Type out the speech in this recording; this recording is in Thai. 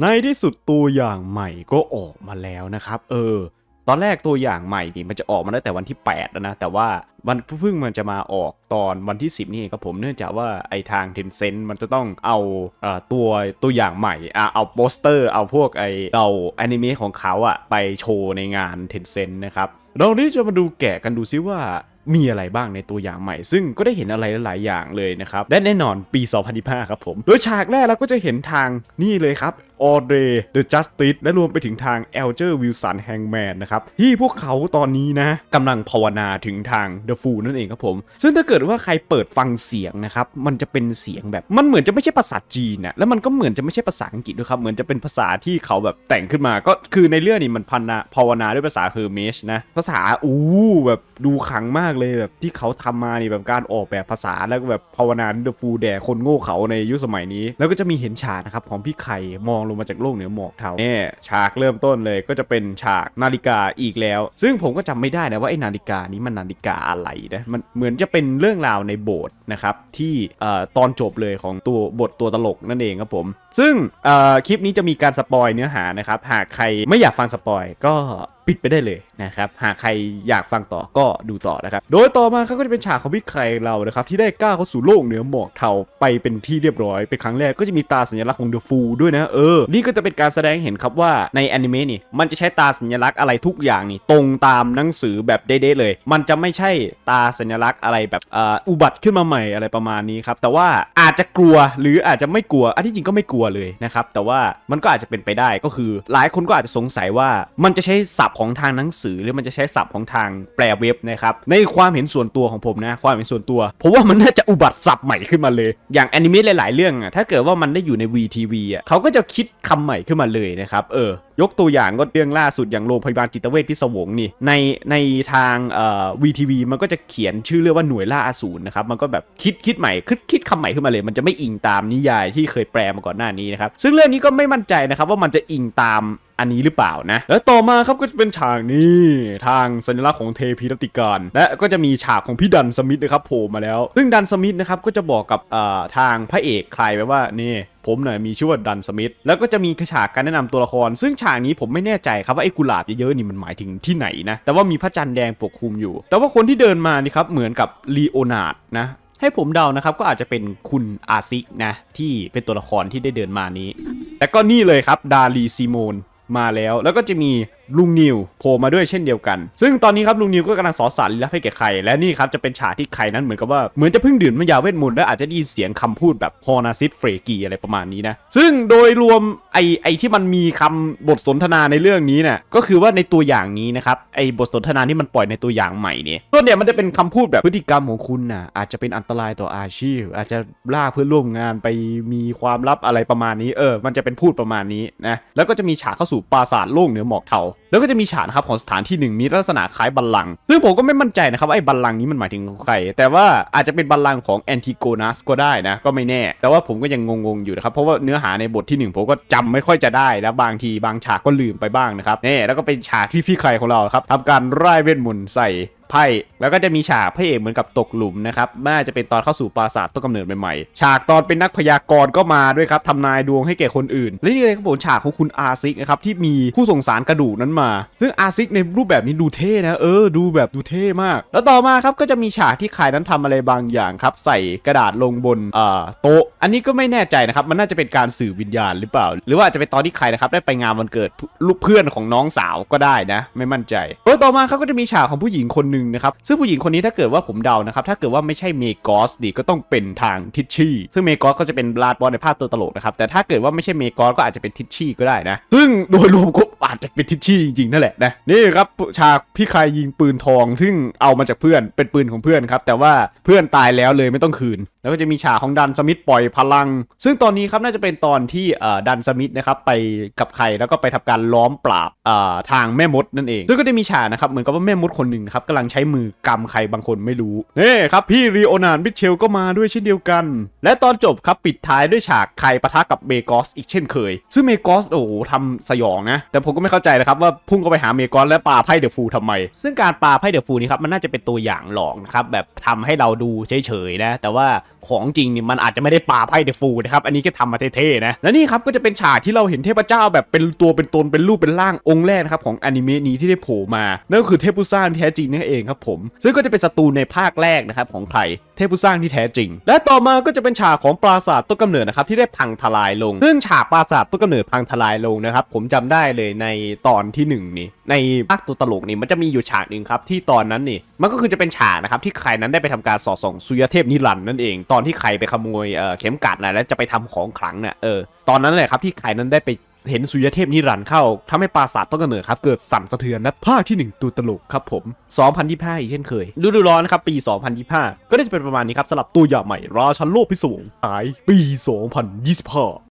ในที่สุดตัวอย่างใหม่ก็ออกมาแล้วนะครับ เออ ตอนแรกตัวอย่างใหม่นี่มันจะออกมาได้แต่วันที่ 8 แล้วนะ แต่ว่ามันเพิ่งมันจะมาออกตอนวันที่ 10 นี่ครับผม เนื่องจากว่าไอทางเทนเซนต์มันจะต้องเอาตัวตัวอย่างใหม่อ่ะเอาโปสเตอร์เอาพวกไอเราแอนิเมะของเขาอะไปโชว์ในงานเทนเซนต์นะครับเรานี้จะมาดูแกะกันดูซิว่ามีอะไรบ้างในตัวอย่างใหม่ซึ่งก็ได้เห็นอะไรหลายอย่างเลยนะครับ และแน่นอนปี2015ครับผมโดยฉากแรกเราก็จะเห็นทางนี่เลยครับออเดย์เดอะจัสติสและรวมไปถึงทางเอลเจอร์วิลสันแฮงแมนนะครับที่พวกเขาตอนนี้นะกำลังภาวนาถึงทางเดอะฟูนั่นเองครับผมซึ่งถ้าเกิดว่าใครเปิดฟังเสียงนะครับมันจะเป็นเสียงแบบมันเหมือนจะไม่ใช่ภาษาจีนนะแล้วมันก็เหมือนจะไม่ใช่ภาษาอังกฤษด้วยครับเหมือนจะเป็นภาษาที่เขาแบบแต่งขึ้นมา ก็คือในเรื่องนี้มันพันนาภาวนาด้วยภาษาเฮอร์เมชนะภาษาอู้แบบดูขังมากเลยแบบที่เขาทำมานี่แบบการออกแบบภาษา แล้วก็แบบภาวนาเดอะฟูแด่คนโง่เขาในยุคสมัยนี้แล้วก็จะมีเห็นฉากนะครับของพี่ไข่มองลงมาจากโลกเหนือหมอกเทาเนี่ยฉากเริ่มต้นเลยก็จะเป็นฉากนาฬิกาอีกแล้ว ซึ่งผมก็จำไม่ได้นะว่าไอ้นาฬิกานี้มันนาฬิกาอะไรนะมันเหมือนจะเป็นเรื่องราวในโบสถ์นะครับที่ตอนจบเลยของตัวบทตัวตลกนั่นเองครับผมซึ่งคลิปนี้จะมีการสปอยเนื้อหานะครับหากใครไม่อยากฟังสปอยก็ปิดไปได้เลยนะครับหากใครอยากฟังต่อก็ดูต่อนะครับโดยต่อมาเขาก็จะเป็นฉากของพี่ไค่เรานะครับที่ได้ก้าวเข้าสู่โลกเหนือหมอกเทาไปเป็นที่เรียบร้อยเป็นครั้งแรกก็จะมีตาสัญลักษณ์ของเดอะฟูด้วยนะเออนี่ก็จะเป็นการแสดงเห็นครับว่าในแอนิเมะนี่มันจะใช้ตาสัญลักษณ์อะไรทุกอย่างนี่ตรงตามหนังสือแบบเด๊ะเลย มันจะไม่ใช่ตาสัญลักษณ์อะไรแบบอุบัติขึ้นมาใหม่อะไรประมาณนี้ครับแต่ว่าอาจจะกลัวหรืออาจจะไม่กลัวอันที่จริงก็ไม่กลัวเลยนะครับแต่ว่ามันก็อาจจะเป็นไปได้ก็คือ หลายคนก็อาจจะสงสัยว่า มันจะใช้ศัพท์ของทางหนังสือ หรือมันจะใช้ศัพท์ของทางแปลเว็บนะครับในความเห็นส่วนตัวของผมนะ ความเห็นส่วนตัวผมว่ามันน่าจะอุบัติศัพท์ใหม่ขึ้นมาเลย อย่างแอนิเมะหลายๆ เรื่องอ่ะถ้าเกิดว่ามันได้อยู่ใน VTV อ่ะเขาก็จะคิดคำใหม่ขึ้นมาเลยนะครับเออยกตัวอย่าง ก็เรื่องล่าสุดอย่างโรงพยาบาลจิตเวชพิศวงนี่ในในทางเอ่อวีทีวี มันก็จะเขียนชื่อเรื่องว่าหน่วยล่าอาสูรนะครับมันก็แบบคิดคิดใหม่คิดคิดคำใหม่ขึ้นมาเลย มันจะไม่อิงตามนิยาย ที่เคยแปลมาก่อนหน้านี้นะครับซึ่งเรื่องนี้ก็ไม่มั่นใจนะครับว่ามันจะอิงตามอันนี้หรือเปล่านะ แล้วต่อมาครับก็จะเป็นฉากนี้ทางสัญลักษณ์ของเทพีรติการ และก็จะมีฉากของพี่ดันสมิธนะครับโผล่มาแล้ว ซึ่งดันสมิธนะครับก็จะบอกกับทางพระเอกใครไปว่านี่ผมเนี่ยมีชื่อว่าดันสมิธ แล้วก็จะมีฉากการแนะนำตัวละคร ซึ่งฉากนี้ผมไม่แน่ใจครับว่าไอ้กุหลาบเยอะๆนี่มันหมายถึงที่ไหนนะ แต่ว่ามีพระจันทร์แดงปกคลุมอยู่ แต่ว่าคนที่เดินมานี่ครับเหมือนกับลีโอนาร์ดนะ ให้ผมเดานะครับก็อาจจะเป็นคุณอาซิกนะที่เป็นตัวละครที่ได้เดินมานี้แต่ก็นี่เลยครับดาลีซีโมนมาแล้วแล้วก็จะมีลุงนิวโผล่มาด้วยเช่นเดียวกัน ซึ่งตอนนี้ครับลุงนิวก็กำลังสอสารลีลับให้แก่ไข่และนี่ครับจะเป็นฉากที่ไข่นั้นเหมือนกับว่า เหมือนจะเพิ่งดื่มมายาเวทมนต์และอาจจะได้ยินเสียงคำพูดแบบฮอนาซิสเฟรกีอะไรประมาณนี้นะ ซึ่งโดยรวม ไอไอที่มันมีคำบทสนทนาในเรื่องนี้นะ่ะก็คือว่าในตัวอย่างนี้นะครับไอ้บทสนทนาที่มันปล่อยในตัวอย่างใหม่เนี่ยต้นเนี่ยมันจะเป็นคำพูดแบบพฤติกรรมของคุณนะ่ะอาจจะเป็นอันตรายต่ออาชีพอาจจะล่าเพื่อร่วมงานไปมีความลับอะไรประมาณนี้เออมันจะเป็นพูดประมาณนี้นะแล้วก็จะมีฉากเข้าสู่ปราสาทโล่งเหนือหมอกเทาแล้วก็จะมีฉากครับของสถานที่หนึ่งมีลักษณะคล้ายบัลลังซึ่งผมก็ไม่มั่นใจนะครับไอ้บัลลังนี้มันหมายถึงใคร แต่ว่าอาจจะเป็นบัลลังของแอนติโกนัสก็ได้นะ ก็ไม่แน่ แต่ว่าผมก็ยังงงๆอยู่นะครับ เพราะว่าเนื้อหาในบทที่ 1 ผมก็จำไม่ค่อยจะได้ แล้วบางทีบางฉากก็ลืมไปบ้างนะครับนี่แล้วก็เป็นฉากที่พี่ใครของเราครับทำการไล่เวทมนต์ใส่ไพ่แล้วก็จะมีฉากพระเอกเหมือนกับตกหลุมนะครับ น่าจะเป็นตอนเข้าสู่ปราสาทต้นกำเนิดใหม่ๆฉากตอนเป็นนักพยากรณ์ก็มาด้วยครับทำนายดวงให้แก่คนอื่นและนี่เลยครับผมฉากของคุณอาซิกนะครับที่มีผู้ส่งสารกระดูกนั้นมา ซึ่งอาซิกในรูปแบบนี้ดูเท่นะ เออ ดูแบบดูเท่มาก แล้วต่อมาครับก็จะมีฉากที่ใครนั้นทำอะไรบางอย่างครับ ใส่กระดาษลงบนอ่าโต๊ะอันนี้ก็ไม่แน่ใจนะครับมันน่าจะเป็นการสื่อวิญญาณหรือเปล่า หรือว่าจะเป็นตอนที่ใครนะครับได้ไปงานวันเกิดลูกเพื่อนของน้องสาวก็ได้นะ ไม่มั่นใจแล้วต่อมาเขาก็จะมีฉากของผู้หญิงคนนึงนึ่งนะครับ ซึ่งผู้หญิงคนนี้ถ้าเกิดว่าผมเดานะครับถ้าเกิดว่าไม่ใช่เมกอสดีก็ต้องเป็นทางทิชชี่ซึ่งเมกอสก็จะเป็นลาดบอลในภาคตัวตลกนะครับแต่ถ้าเกิดว่าไม่ใช่เมกอสก็อาจจะเป็นทิชชี่ก็ได้นะซึ่งโดยรวมก็อาจจะเป็นทิชชี่จริงๆนั่นแหละนะนี่ครับฉากพี่ครยยิงปืนทอง ซึ่งเอามาจากเพื่อนเป็นปืนของเพื่อนครับแต่ว่าเพื่อนตายแล้วเลยไม่ต้องคืน แล้วก็จะมีฉากของดันสมิธปล่อยพลัง ซึ่งตอนนี้ครับน่าจะเป็นตอนที่ดันสมิธนะครับไปกับใครแล้วก็ไปทำการล้อมปราบทางแม่มดนั่นเองซึ่งก็จะมีฉากนะครับเหมือนกับว่าแม่มดคนหนึ่งครับกำลังใช้มือกำใครบางคนไม่รู้นี่ครับพี่รีโอนานบิมิเชลก็มาด้วยเช่นเดียวกัน และตอนจบครับปิดท้ายด้วยฉากใครปะทะกับเมกอสอีกเช่นเคย ซึ่งเมกอสโอ้โหทำสยองนะแต่ผมก็ไม่เข้าใจนะครับว่าพุ่งเข้าไปหาเมกอสและปาไพ่เดอะฟูทำไม ซึ่งการปาไพ่เดอะฟูนี่ครับมันน่าจะเป็นตัวอย่างหลอกนะครับแบบทำให้เราดูเฉยๆนะ แต่ว่าของจริงนี่มันอาจจะไม่ได้ปาไพ่เดอะฟูนะครับอันนี้แค่ทำมาเท่ๆนะและนี่ครับก็จะเป็นฉากที่เราเห็นเทพเจ้า แบบเป็นตัวเป็นตนเป็นรูปเป็นร่างองค์แรกนะครับของอนิเมะนี้ที่ได้โผล่มานั่นก็คือเทพุซ่าแท้จริงนั่นเองครับผมซึ่งก็จะเป็นศัตรูในภาคแรกนะครับของใครเทพผู้สร้างที่แท้จริง และต่อมาก็จะเป็นฉากของปราสาทต้นกำเนิดนะครับที่ได้พังทลายลงซึ่งฉากปราสาทต้นกำเนิดพังทลายลงนะครับ ผมจำได้เลยในตอนที่1นี่ในภาคตัวตลกนี่มันจะมีอยู่ฉากหนึ่งครับที่ตอนนั้นนี่ มันก็คือจะเป็นฉากนะครับที่ใครนั้นได้ไปทำการสอดส่องสุยเทพนิรันด์นั่นเองตอนที่ใครไปขโมยเข็มกัดนะและจะไปทำของขลังนะ่ะเออตอนนั้นแหละครับที่ใครนั้นได้ไปเห็นสุยเทพนิรันเข้าทำให้ปราสาทต้องกระเนิดครับ เกิดสั่นสะเทือนนะภาคที่ 1 ตัวตลกครับผม 2025 อีกเช่นเคยูดูร้อนนะครับ ปี 2025 ก็ได้จะเป็นประมาณนี้ครับสำหรับตัวอย่างใหม่ราชันโลกพิศวงขายปี 2025